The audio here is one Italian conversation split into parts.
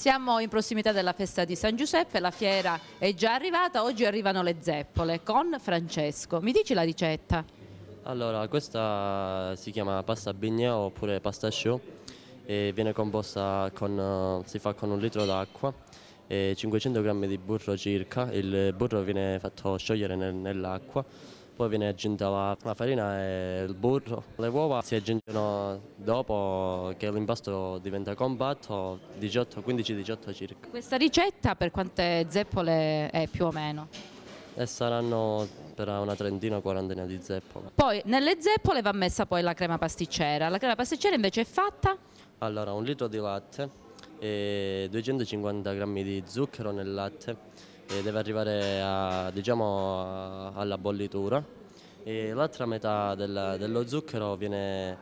Siamo in prossimità della festa di San Giuseppe, la fiera è già arrivata, oggi arrivano le zeppole con Francesco. Mi dici la ricetta? Allora, questa si chiama pasta bigna oppure pasta choux e viene composta con, eh, si fa con un litro d'acqua e 500 g di burro circa. Il burro viene fatto sciogliere nell'acqua poi viene aggiunta la, la farina e il burro. Le uova si aggiungono dopo che l'impasto diventa compatto, 18-15-18 circa. Questa ricetta per quante zeppole è più o meno? E saranno per una trentina o quarantina di zeppole. Poi nelle zeppole va messa poi la crema pasticcera. La crema pasticcera invece è fatta? Allora, un litro di latte, e 250 g di zucchero nel latte, e deve arrivare a, diciamo, alla bollitura. e l'altra metà della, dello zucchero viene,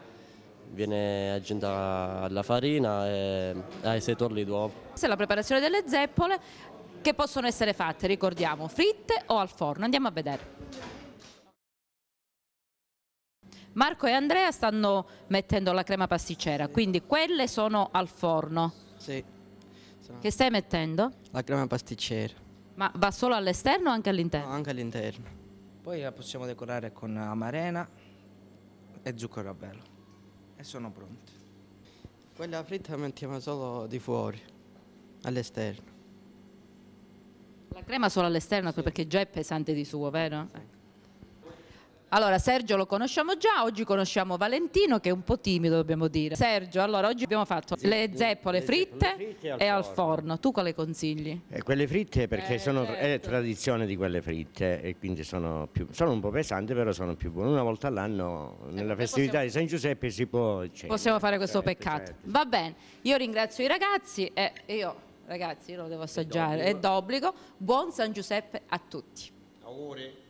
viene, aggiunta alla farina e ai setorli d'uovo. Questa è la preparazione delle zeppole che possono essere fatte, ricordiamo, fritte o al forno. Andiamo a vedere. Marco e Andrea stanno mettendo la crema pasticcera, quindi quelle sono al forno. Sì. Che stai mettendo? La crema pasticcera. Ma va solo all'esterno o anche all'interno? No, anche all'interno. Poi la possiamo decorare con amarena e zucchero a velo. E sono pronte. Quella fritta la mettiamo solo di fuori, all'esterno. La crema solo all'esterno sì. perché già è pesante di suo, vero? Sì. Allora, Sergio lo conosciamo già, oggi conosciamo Valentino che è un po' timido, dobbiamo dire. Sergio, allora oggi abbiamo fatto sì, le zeppole le fritte, fritte al e al forno. Tu quale consigli? Eh, quelle fritte perché eh, sono, certo. è tradizione di quelle fritte e quindi sono, più, sono, un po' pesanti, però sono più buone. Una volta all'anno eh, nella eh, festività possiamo, di San Giuseppe si può Possiamo fare questo certo, peccato. Certo. Va bene. Io ringrazio i ragazzi e io ragazzi, io lo devo assaggiare, è d'obbligo. Buon San Giuseppe a tutti. Auguri.